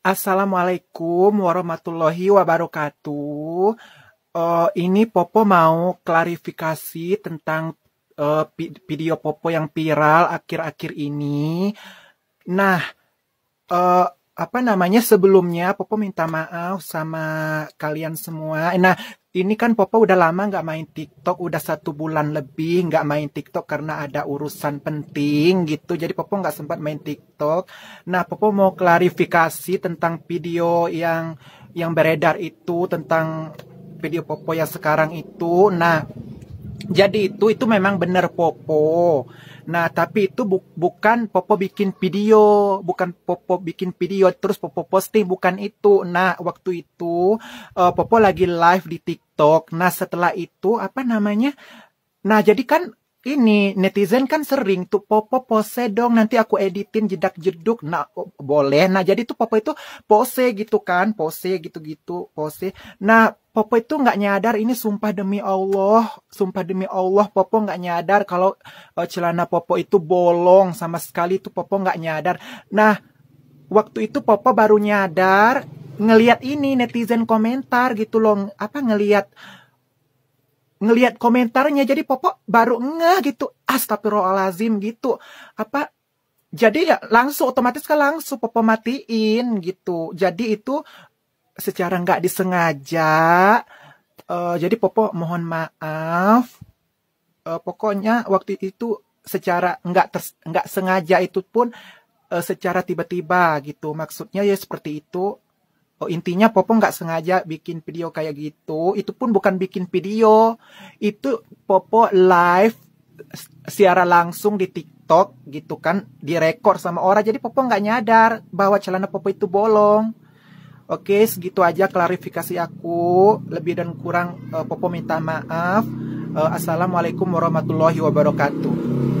Assalamualaikum warahmatullahi wabarakatuh. Uh, ini Popo mau klarifikasi tentang uh, video Popo yang viral akhir-akhir ini. Nah, uh, apa namanya sebelumnya Popo minta maaf sama kalian semua. Nah ini kan Popo udah lama nggak main TikTok, udah satu bulan lebih nggak main TikTok karena ada urusan penting gitu. Jadi Popo nggak sempat main TikTok. Nah Popo mau klarifikasi tentang video yang yang beredar itu tentang video Popo yang sekarang itu. Nah jadi itu itu memang benar Popo. Nah, tapi itu bu bukan Popo bikin video, bukan Popo bikin video terus Popo posting, bukan itu. Nah, waktu itu uh, Popo lagi live di TikTok. Nah, setelah itu apa namanya? Nah, jadi kan ini netizen kan sering tuh popo pose dong nanti aku editin jedak jeduk nah oh, boleh nah jadi tuh popo itu pose gitu kan pose gitu-gitu pose nah popo itu nggak nyadar ini sumpah demi Allah sumpah demi Allah popo nggak nyadar kalau uh, celana popo itu bolong sama sekali tuh popo nggak nyadar nah waktu itu popo baru nyadar ngelihat ini netizen komentar gitu loh apa ngelihat ngelihat komentarnya jadi Popo baru ngeh gitu astagfirullahalazim gitu apa jadi ya langsung otomatis kan langsung Popo matiin gitu jadi itu secara nggak disengaja uh, jadi Popo mohon maaf uh, pokoknya waktu itu secara nggak nggak sengaja itu pun uh, secara tiba-tiba gitu maksudnya ya seperti itu Oh, intinya Popo nggak sengaja bikin video kayak gitu. Itu pun bukan bikin video. Itu Popo live siaran langsung di TikTok gitu kan. Direkor sama orang. Jadi Popo nggak nyadar bahwa celana Popo itu bolong. Oke, segitu aja klarifikasi aku. Lebih dan kurang uh, Popo minta maaf. Uh, Assalamualaikum warahmatullahi wabarakatuh.